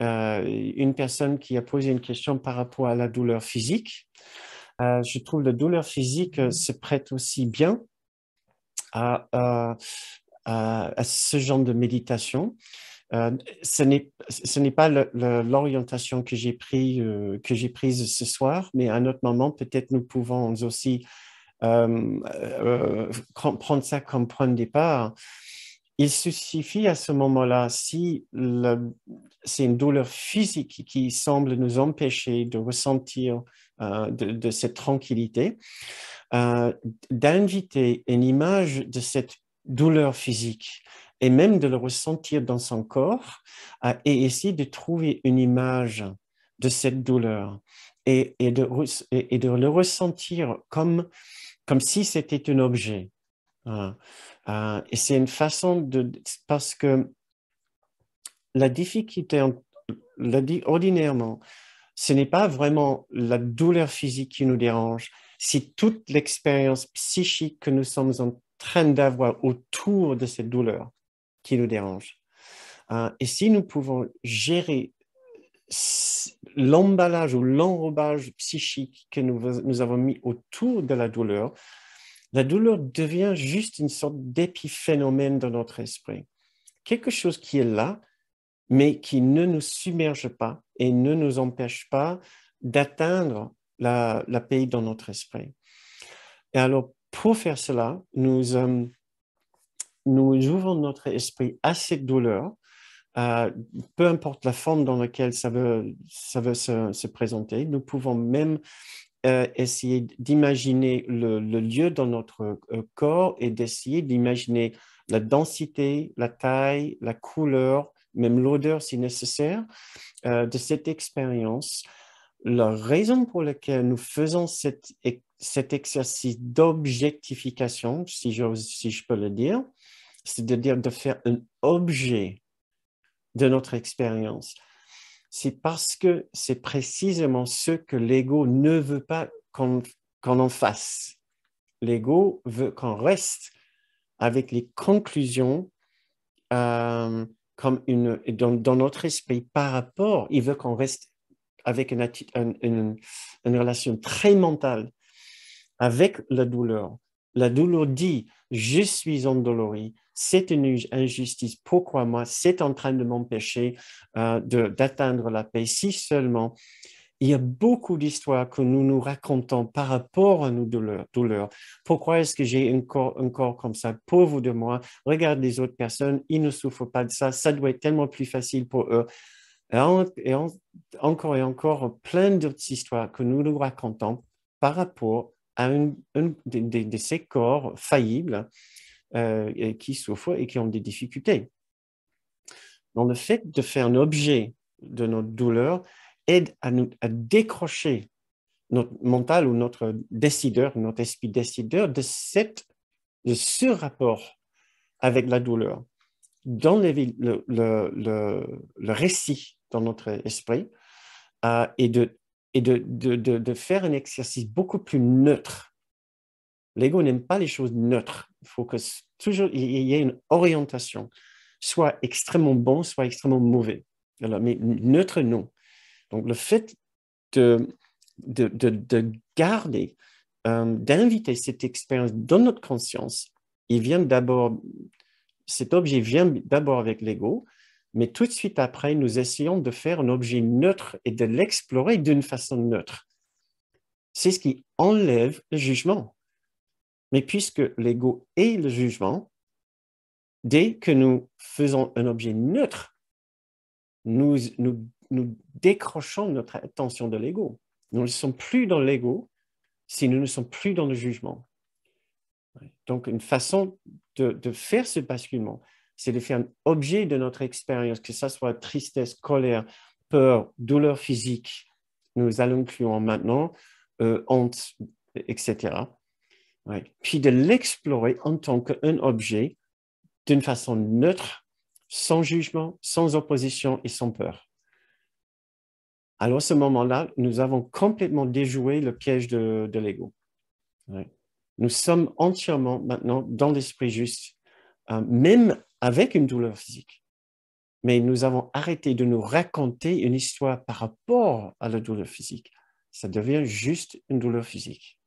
Euh, une personne qui a posé une question par rapport à la douleur physique. Euh, je trouve la douleur physique euh, se prête aussi bien à, ce genre de méditation. ce n'est pas l'orientation que j'ai pris, prise ce soir, mais à un autre moment, peut-être nous pouvons aussi prendre ça comme point de départ. Il suffit à ce moment-là, si le, c'est une douleur physique qui semble nous empêcher de ressentir euh, de, cette tranquillité, euh, d'inviter une image de cette douleur physique et même de le ressentir dans son corps euh, et essayer de trouver une image de cette douleur et, de, et de, le ressentir comme, comme si c'était un objet. Hein. et c'est une façon de... parce que la difficulté la, ordinairement, ce n'est pas vraiment la douleur physique qui nous dérange, c'est toute l'expérience psychique que nous sommes en train d'avoir autour de cette douleur qui nous dérange. Euh, et si nous pouvons gérer l'emballage ou l'enrobage psychique que nous, avons mis autour de la douleur, la douleur devient juste une sorte d'épiphénomène dans notre esprit. Quelque chose qui est là, mais qui ne nous submerge pas et ne nous empêche pas d'atteindre la, paix dans notre esprit. Et alors, pour faire cela, nous, euh, nous ouvrons notre esprit à cette douleur, peu importe la forme dans laquelle ça veut, ça veut se, présenter. Nous pouvons même euh, essayer d'imaginer le, lieu dans notre euh, corps et d'essayer d'imaginer la densité, la taille, la couleur, même l'odeur si nécessaire, euh, de cette expérience. La raison pour laquelle nous faisons cet exercice d'objectification, si je, si je peux le dire, cest de dire de faire un objet de notre expérience, c'est parce que c'est précisément ce que l'ego ne veut pas qu'on en fasse. L'ego veut qu'on reste avec les conclusions euh, comme une, dans, dans notre esprit par rapport, il veut qu'on reste avec une, une, une, relation très mentale avec la douleur. La douleur dit, je suis endolori, c'est une injustice, pourquoi moi, c'est en train de m'empêcher euh, d'atteindre la paix, si seulement il y a beaucoup d'histoires que nous nous racontons par rapport à nos douleurs. Pourquoi est-ce que j'ai un corps, comme ça Pauvre de moi, regarde les autres personnes, ils ne souffrent pas de ça, ça doit être tellement plus facile pour eux. Et, encore et encore, plein d'autres histoires que nous nous racontons par rapport à de, ces corps faillibles euh, qui souffrent et qui ont des difficultés. Dans le fait de faire un objet de notre douleur, aide à décrocher notre mental ou notre décideur, notre esprit décideur de, cette, ce rapport avec la douleur dans le, le, le, récit dans notre esprit et, euh, de, et de, de, de, faire un exercice beaucoup plus neutre. L'ego n'aime pas les choses neutres. Il faut que toujours il y ait une orientation, soit extrêmement bon, soit extrêmement mauvais. Alors, mais neutre, non. Donc, le fait de, de, de, garder, euh, d'inviter cette expérience dans notre conscience, il vient d'abord, cet objet vient d'abord avec l'ego, mais tout de suite après, nous essayons de faire un objet neutre et de l'explorer d'une façon neutre. C'est ce qui enlève le jugement. Mais puisque l'ego est le jugement, dès que nous faisons un objet neutre, nous, nous nous décrochons notre attention de l'ego. Nous ne sommes plus dans l'ego si nous ne sommes plus dans le jugement. Donc, une façon de, faire ce basculement, c'est de faire un objet de notre expérience, que ce soit tristesse, colère, peur, douleur physique, nous allons en maintenant, euh, honte, etc. Puis de l'explorer en tant qu'un objet d'une façon neutre, sans jugement, sans opposition et sans peur alors à ce moment-là, nous avons complètement déjoué le piège de, l'ego. Nous sommes entièrement maintenant dans l'esprit juste, euh, même avec une douleur physique. Mais nous avons arrêté de nous raconter une histoire par rapport à la douleur physique. Ça devient juste une douleur physique.